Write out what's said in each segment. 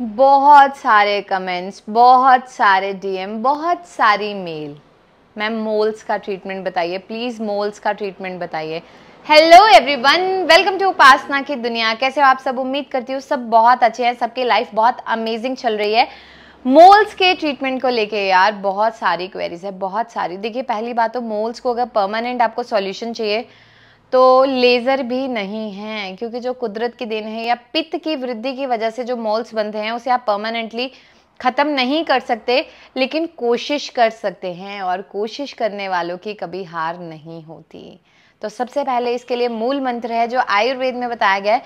बहुत सारे कमेंट्स बहुत सारे डीएम बहुत सारी मेल मैम मोल्स का ट्रीटमेंट बताइए प्लीज़ मोल्स का ट्रीटमेंट बताइए hello everyone welcome to Upasana की दुनिया कैसे हो आप सब उम्मीद करती हूँ सब बहुत अच्छे हैं सबकी लाइफ बहुत अमेजिंग चल रही है मोल्स के ट्रीटमेंट को लेके यार बहुत सारी क्वेरीज है बहुत सारी देखिए पहली बात तो मोल्स को अगर परमानेंट आपको सॉल्यूशन चाहिए तो लेज़र भी नहीं है क्योंकि जो कुदरत की देन है या पित्त की वृद्धि की वजह से जो मोल्स बनते हैं उसे आप परमानेंटली ख़त्म नहीं कर सकते लेकिन कोशिश कर सकते हैं और कोशिश करने वालों की कभी हार नहीं होती तो सबसे पहले इसके लिए मूल मंत्र है जो आयुर्वेद में बताया गया है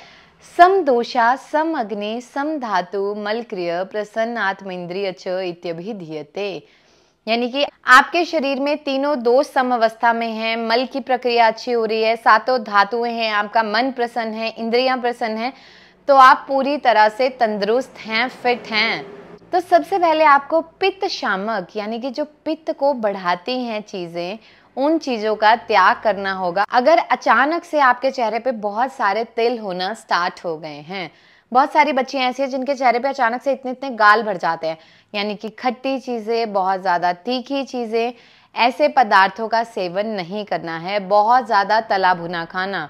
सम दोषा सम अग्नि सम धातु मल क्रिय प्रसन्न आत्मेन्द्रिय च इत्यभि धीयते यानी कि आपके शरीर में तीनों दोष सम अवस्था में हैं मल की प्रक्रिया अच्छी हो रही है सातों धातुएं हैं आपका मन प्रसन्न है इंद्रियां प्रसन्न हैं तो आप पूरी तरह से तंदुरुस्त हैं फिट हैं तो सबसे पहले आपको पित्त शामक यानी कि जो पित्त को बढ़ाती हैं चीज़ें उन चीज़ों का त्याग करना होगा अगर अचानक से आपके चेहरे पे बहुत सारे तिल होना स्टार्ट हो गए हैं बहुत सारी बच्चियां ऐसी हैं जिनके चेहरे पे अचानक से इतने इतने गाल भर जाते हैं यानी कि खट्टी चीज़ें बहुत ज़्यादा तीखी चीज़ें ऐसे पदार्थों का सेवन नहीं करना है बहुत ज़्यादा तला भुना खाना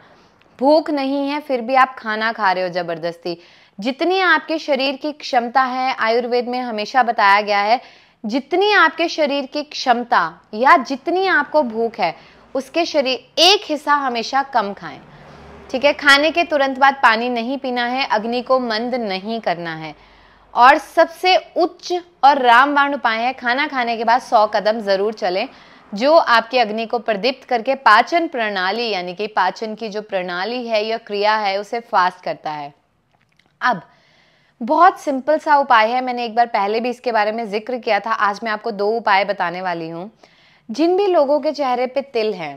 भूख नहीं है फिर भी आप खाना खा रहे हो ज़बरदस्ती जितनी आपके शरीर की क्षमता है आयुर्वेद में हमेशा बताया गया है जितनी आपके शरीर की क्षमता या जितनी आपको भूख है उसके शरीर एक हिस्सा हमेशा कम खाएं ठीक है खाने के तुरंत बाद पानी नहीं पीना है अग्नि को मंद नहीं करना है और सबसे उच्च और रामबाण उपाय है खाना खाने के बाद सौ कदम जरूर चलें जो आपकी अग्नि को प्रदीप्त करके पाचन प्रणाली यानी कि पाचन की जो प्रणाली है या क्रिया है उसे फास्ट करता है अब बहुत सिंपल सा उपाय है मैंने एक बार पहले भी इसके बारे में जिक्र किया था आज मैं आपको दो उपाय बताने वाली हूँ जिन भी लोगों के चेहरे पे तिल हैं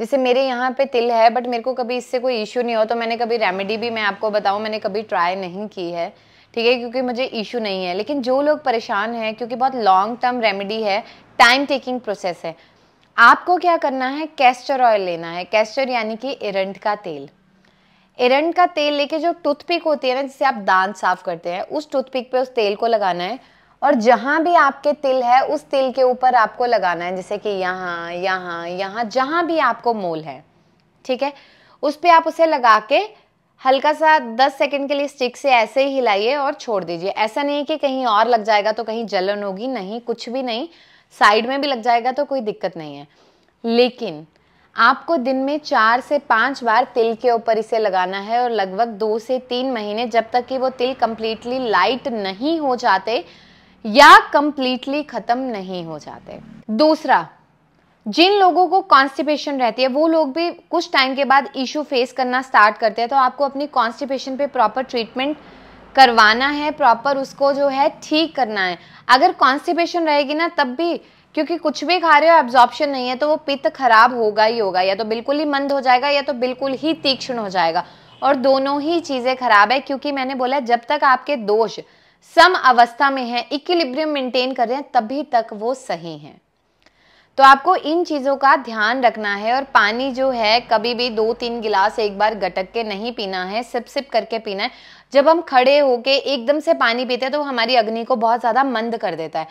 जैसे मेरे यहाँ पे तिल है बट मेरे को कभी इससे कोई इश्यू नहीं हो तो मैंने कभी रेमेडी भी मैं आपको बताऊँ मैंने कभी ट्राई नहीं की है ठीक है क्योंकि मुझे इशू नहीं है लेकिन जो लोग परेशान हैं क्योंकि बहुत लॉन्ग टर्म रेमेडी है टाइम टेकिंग प्रोसेस है आपको क्या करना है कैस्टर ऑयल लेना है कैस्टर यानी कि एरंड का तेल एरंड का तेल लेके जो टूथपिक होती है ना जिससे आप दांत साफ करते हैं उस टूथपिक पे उस तेल को लगाना है और जहां भी आपके तिल है उस तिल के ऊपर आपको लगाना है जैसे कि यहाँ यहाँ यहाँ जहां भी आपको मोल है ठीक है उस पर आप उसे लगा के हल्का सा 10 सेकंड के लिए स्टिक से ऐसे ही हिलाइए और छोड़ दीजिए ऐसा नहीं कि कहीं और लग जाएगा तो कहीं जलन होगी नहीं कुछ भी नहीं साइड में भी लग जाएगा तो कोई दिक्कत नहीं है लेकिन आपको दिन में चार से पांच बार तिल के ऊपर इसे लगाना है और लगभग दो से तीन महीने जब तक कि वो तिल कंप्लीटली लाइट नहीं हो जाते या कंप्लीटली खत्म नहीं हो जाते दूसरा जिन लोगों को कॉन्स्टिपेशन रहती है वो लोग भी कुछ टाइम के बाद इशू फेस करना स्टार्ट करते हैं तो आपको अपनी कॉन्स्टिपेशन पे प्रॉपर ट्रीटमेंट करवाना है प्रॉपर उसको जो है ठीक करना है अगर कॉन्स्टिपेशन रहेगी ना तब भी क्योंकि कुछ भी खा रहे हो एब्जॉर्प्शन नहीं है तो वो पित्त खराब होगा ही होगा या तो बिल्कुल ही मंद हो जाएगा या तो बिल्कुल ही तीक्ष्ण हो जाएगा और दोनों ही चीज़ें खराब है क्योंकि मैंने बोला जब तक आपके दोष सम अवस्था में है इक्विलिब्रियम मेंटेन कर रहे हैं तभी तक वो सही हैं तो आपको इन चीज़ों का ध्यान रखना है और पानी जो है कभी भी दो तीन गिलास एक बार गटक के नहीं पीना है सिप सिप करके पीना है जब हम खड़े होके एकदम से पानी पीते हैं तो हमारी अग्नि को बहुत ज़्यादा मंद कर देता है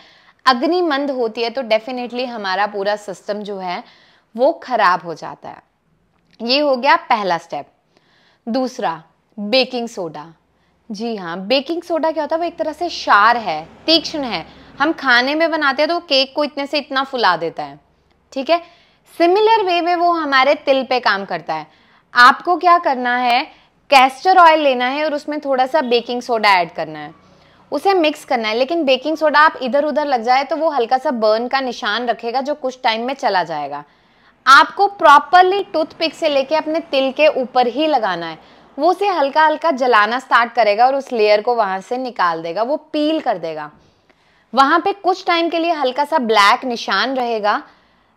अग्नि मंद होती है तो डेफिनेटली हमारा पूरा सिस्टम जो है वो खराब हो जाता है ये हो गया पहला स्टेप दूसरा बेकिंग सोडा जी हाँ बेकिंग सोडा क्या होता है वो एक तरह से शार है तीक्ष्ण है हम खाने में बनाते हैं तो केक को इतने से इतना फुला देता है ठीक है सिमिलर वे में वो हमारे तिल पे काम करता है आपको क्या करना है कैस्टर ऑयल लेना है और उसमें थोड़ा सा बेकिंग सोडा ऐड करना है उसे मिक्स करना है लेकिन बेकिंग सोडा आप इधर उधर लग जाए तो वो हल्का सा बर्न का निशान रखेगा जो कुछ टाइम में चला जाएगा आपको प्रॉपरली टूथपिक से लेके अपने तिल के ऊपर ही लगाना है वो उसे हल्का हल्का जलाना स्टार्ट करेगा और उस लेयर को वहां से निकाल देगा वो पील कर देगा वहां पे कुछ टाइम के लिए हल्का सा ब्लैक निशान रहेगा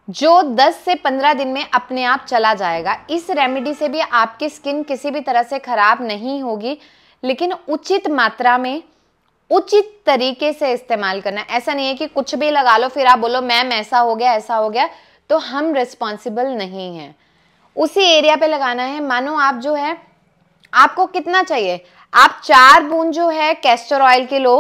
जो 10 से 15 दिन में अपने आप चला जाएगा इस रेमेडी से भी आपकी स्किन किसी भी तरह से ख़राब नहीं होगी लेकिन उचित मात्रा में उचित तरीके से इस्तेमाल करना ऐसा नहीं है कि कुछ भी लगा लो फिर आप बोलो मैम ऐसा हो गया ऐसा हो गया तो हम रिस्पॉन्सिबल नहीं हैं उसी एरिया पे लगाना है मानो आप जो है आपको कितना चाहिए आप चार बूंद जो है कैस्टर ऑयल के लो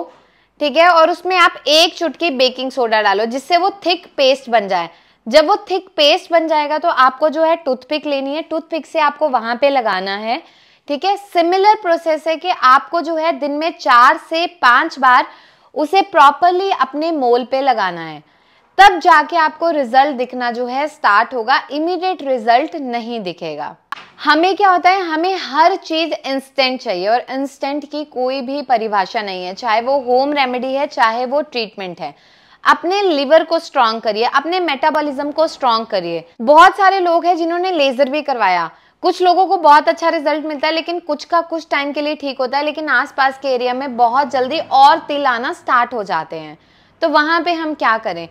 ठीक है और उसमें आप एक चुटकी बेकिंग सोडा डालो जिससे वो थिक पेस्ट बन जाए जब वो थिक पेस्ट बन जाएगा तो आपको जो है टूथपिक लेनी है टूथपिक से आपको वहां पे लगाना है ठीक है सिमिलर प्रोसेस है कि आपको जो है दिन में चार से पांच बार उसे प्रॉपरली अपने मोल पे लगाना है तब जाके आपको रिजल्ट दिखना जो है स्टार्ट होगा इमीडिएट रिजल्ट नहीं दिखेगा हमें क्या होता है हमें हर चीज़ इंस्टेंट चाहिए और इंस्टेंट की कोई भी परिभाषा नहीं है चाहे वो होम रेमेडी है चाहे वो ट्रीटमेंट है अपने लिवर को स्ट्रांग करिए अपने मेटाबॉलिज्म को स्ट्रांग करिए बहुत सारे लोग हैं जिन्होंने लेजर भी करवाया कुछ लोगों को बहुत अच्छा रिजल्ट मिलता है लेकिन कुछ का कुछ टाइम के लिए ठीक होता है लेकिन आसपास के एरिया में बहुत जल्दी और तिल आना स्टार्ट हो जाते हैं तो वहां पे हम क्या करें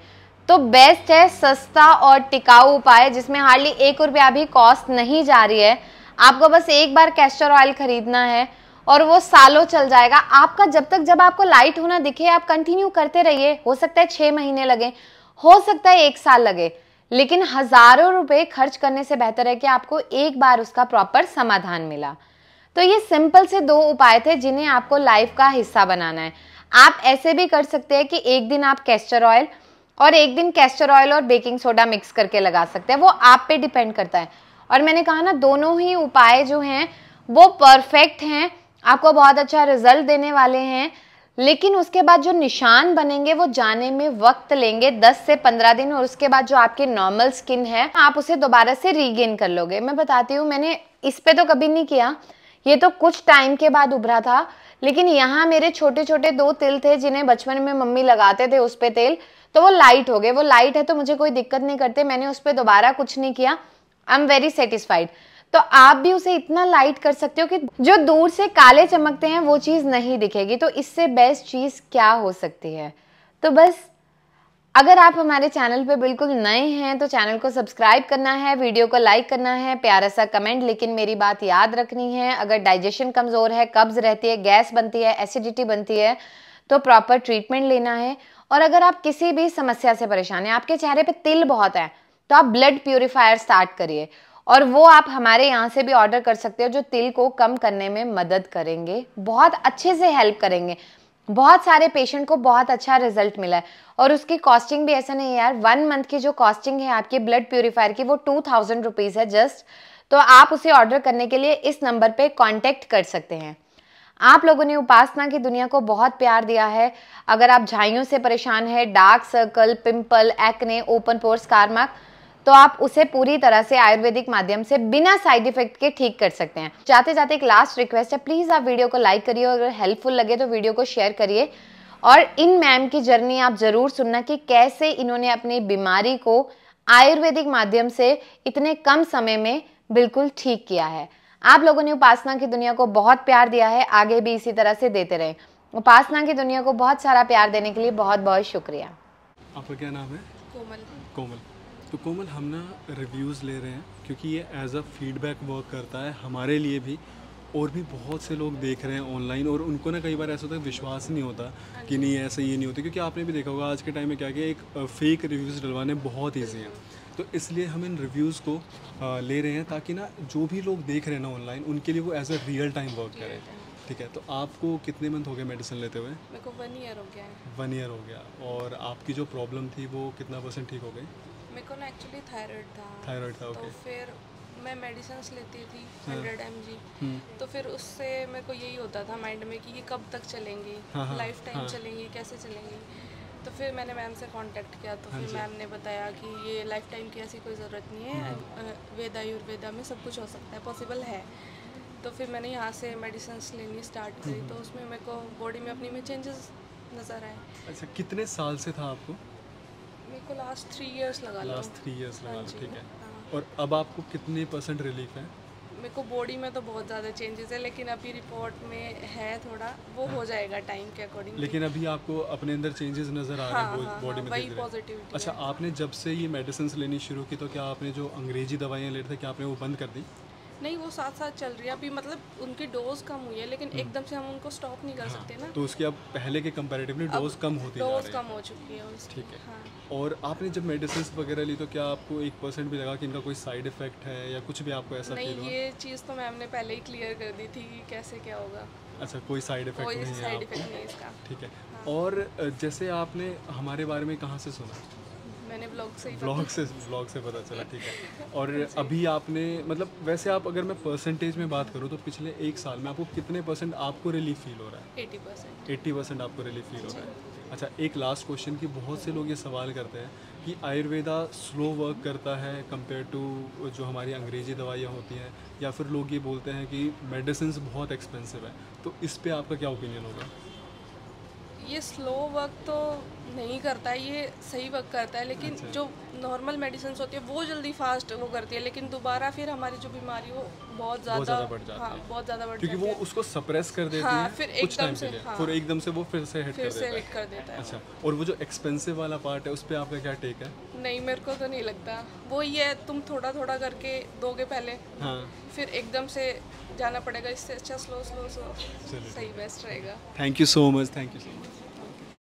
तो बेस्ट है सस्ता और टिकाऊ उपाय जिसमें हार्डली एक रुपया भी कॉस्ट नहीं जा रही है आपको बस एक बार कैस्टर ऑयल खरीदना है और वो सालों चल जाएगा आपका जब तक जब आपको लाइट होना दिखे आप कंटिन्यू करते रहिए हो सकता है छह महीने लगे हो सकता है एक साल लगे लेकिन हजारों रुपए खर्च करने से बेहतर है कि आपको एक बार उसका प्रॉपर समाधान मिला तो ये सिंपल से दो उपाय थे जिन्हें आपको लाइफ का हिस्सा बनाना है आप ऐसे भी कर सकते हैं कि एक दिन आप कैस्टर ऑयल और एक दिन कैस्टर ऑयल और बेकिंग सोडा मिक्स करके लगा सकते हैं वो आप पे डिपेंड करता है और मैंने कहा ना दोनों ही उपाय जो हैं वो परफेक्ट हैं आपको बहुत अच्छा रिजल्ट देने वाले हैं लेकिन उसके बाद जो निशान बनेंगे वो जाने में वक्त लेंगे 10 से 15 दिन और उसके बाद जो आपकी नॉर्मल स्किन है आप उसे दोबारा से रीगेन कर लोगे मैं बताती हूँ मैंने इस पर तो कभी नहीं किया ये तो कुछ टाइम के बाद उभरा था लेकिन यहाँ मेरे छोटे छोटे दो तिल थे जिन्हें बचपन में मम्मी लगाते थे उस पर तेल तो वो लाइट हो गए वो लाइट है तो मुझे कोई दिक्कत नहीं करते मैंने उस पर दोबारा कुछ नहीं किया आई एम वेरी सेटिस्फाइड तो आप भी उसे इतना लाइट कर सकते हो कि जो दूर से काले चमकते हैं वो चीज़ नहीं दिखेगी तो इससे बेस्ट चीज़ क्या हो सकती है तो बस अगर आप हमारे चैनल पर बिल्कुल नए हैं तो चैनल को सब्सक्राइब करना है वीडियो को लाइक करना है प्यारा सा कमेंट लेकिन मेरी बात याद रखनी है अगर डाइजेशन कमज़ोर है कब्ज़ रहती है गैस बनती है एसिडिटी बनती है तो प्रॉपर ट्रीटमेंट लेना है और अगर आप किसी भी समस्या से परेशान हैं आपके चेहरे पे तिल बहुत है तो आप ब्लड प्योरीफायर स्टार्ट करिए और वो आप हमारे यहाँ से भी ऑर्डर कर सकते हो जो तिल को कम करने में मदद करेंगे बहुत अच्छे से हेल्प करेंगे बहुत सारे पेशेंट को बहुत अच्छा रिजल्ट मिला है और उसकी कॉस्टिंग भी ऐसा नहीं है यार वन मंथ की जो कॉस्टिंग है आपकी ब्लड प्योरीफायर की वो टू थाउजेंड रुपीज़ है जस्ट तो आप उसे ऑर्डर करने के लिए इस नंबर पे कांटेक्ट कर सकते हैं आप लोगों ने उपासना की दुनिया को बहुत प्यार दिया है अगर आप झाइयों से परेशान है dark circle pimple acne open pores scar mark तो आप उसे पूरी तरह से आयुर्वेदिक माध्यम से बिना साइड इफेक्ट के ठीक कर सकते हैं जाते जाते एक लास्ट रिक्वेस्ट है प्लीज़ आप वीडियो को लाइक करिए और अगर हेल्पफुल लगे तो वीडियो को शेयर करिए और इन मैम की जर्नी आप ज़रूर सुनना कि कैसे इन्होंने अपनी बीमारी को आयुर्वेदिक माध्यम से इतने कम समय में बिल्कुल ठीक किया है आप लोगों ने उपासना की दुनिया को बहुत प्यार दिया है आगे भी इसी तरह से देते रहे उपासना की दुनिया को बहुत सारा प्यार देने के लिए बहुत बहुत शुक्रिया आपका क्या नाम है कोमल कोमल तो कोमल हम ना रिव्यूज़ ले रहे हैं क्योंकि ये एज अ फीडबैक वर्क करता है हमारे लिए भी और भी बहुत से लोग देख रहे हैं ऑनलाइन और उनको ना कई बार ऐसा होता है विश्वास नहीं होता कि नहीं ऐसा ये नहीं होता क्योंकि आपने भी देखा होगा आज के टाइम में क्या कि एक फेक रिव्यूज़ डलवाने बहुत ईजी हैं तो इसलिए हम इन रिव्यूज़ को ले रहे हैं ताकि ना जो भी लोग देख रहे हैं ना ऑनलाइन उनके लिए वो as a real time work करें ठीक है तो आपको कितने मंथ हो गए मेडिसिन लेते हुए मेरे को वन ईयर हो गया है वन ईयर हो गया और आपकी जो प्रॉब्लम थी वो कितना परसेंट ठीक हो गई मेरे को ना एक्चुअली थायराइड था थायराइड था ओके तो फिर मैं मेडिसिन लेती थी हंड्रेड एम जी तो फिर उससे मेरे को यही होता था माइंड में कि ये कब तक चलेंगी लाइफ हाँ, टाइम हाँ। हाँ। चलेंगी कैसे चलेंगी तो फिर मैंने मैम से कांटेक्ट किया तो हाँ फिर मैम ने बताया कि ये लाइफ टाइम की ऐसी कोई ज़रूरत नहीं है हाँ वेदा आयुर्वेदा में सब कुछ हो सकता है पॉसिबल है तो फिर मैंने यहाँ से मेडिसिन लेनी स्टार्ट करी हम्म। तो उसमें मेरे को बॉडी में अपनी में चेंजेस नज़र आए अच्छा कितने साल से था आपको मेरे को लास्ट थ्री ईयर्स लगा लास्ट थ्री ईयर्स लगा हाँ ठीक है और अब आपको कितने परसेंट रिलीफ है मेरे को बॉडी में तो बहुत ज़्यादा चेंजेस है लेकिन अभी रिपोर्ट में है थोड़ा वो हो जाएगा टाइम के अकॉर्डिंग लेकिन अभी आपको अपने अंदर चेंजेस नज़र आ रहे हैं हाँ, बॉडी हाँ, हाँ, में वही पॉजिटिविटी अच्छा आपने जब से ये मेडिसिन लेनी शुरू की तो क्या आपने जो अंग्रेजी दवाइयाँ लेते थे क्या आपने वो बंद कर दी नहीं वो साथ साथ चल रही है अभी मतलब उनके डोज कम हुई है लेकिन हम्म। एकदम से हम उनको स्टॉप नहीं कर हाँ, सकते ना तो उसकी अब पहले के कंपेरेटिवली डोज कम होती डोज कम हो चुकी है ठीक है हाँ। और आपने जब मेडिसिन वगैरह ली तो क्या आपको एक परसेंट भी लगा कि इनका कोई साइड इफेक्ट है या कुछ भी आपको ऐसा नहीं ये चीज़ तो मैम ने पहले ही क्लियर कर दी थी कि कैसे क्या होगा अच्छा कोई साइड इफेक्ट नहीं है ठीक है हाँ। और जैसे आपने हमारे बारे में कहाँ से सुना मैंने ब्लॉग से ब्लॉग से ब्लॉग से पता चला ठीक है और अभी आपने मतलब वैसे आप अगर मैं परसेंटेज में बात करूँ तो पिछले एक साल में आपको कितने परसेंट आपको रिलीफ फील हो रहा है एट्टी परसेंट एट्टी परसेंट आपको रिलीफ फील हो रहा है अच्छा एक लास्ट क्वेश्चन की बहुत से लोग ये सवाल करते हैं कि आयुर्वेदा स्लो वर्क करता है कंपेयर टू जो हमारी अंग्रेजी दवाइयाँ होती हैं या फिर लोग ये बोलते हैं कि मेडिसिन बहुत एक्सपेंसिव है तो इस पर आपका क्या ओपिनियन होगा ये स्लो वर्क तो नहीं करता है ये सही वक्त करता है लेकिन अच्छा। जो नॉर्मल मेडिसिन होती है वो जल्दी फास्ट वो करती है लेकिन दोबारा फिर हमारी जो बीमारी वो बहुत ज़्यादा बढ़ जाती हाँ, है बहुत ज़्यादा बढ़ क्योंकि वो उसको सप्रेस कर देती हाँ, है फिर एकदम से फिर हाँ। एकदम से वो फिर से हिट कर देता है अच्छा और वो जो एक्सपेंसिव वाला पार्ट है उस पर आपका क्या टेक है नहीं मेरे को तो नहीं लगता वो ये है तुम थोड़ा थोड़ा करके दोगे पहले हाँ। फिर एकदम से जाना पड़ेगा इससे अच्छा स्लो स्लो स्लो सही बेस्ट रहेगा thank you so much thank you so much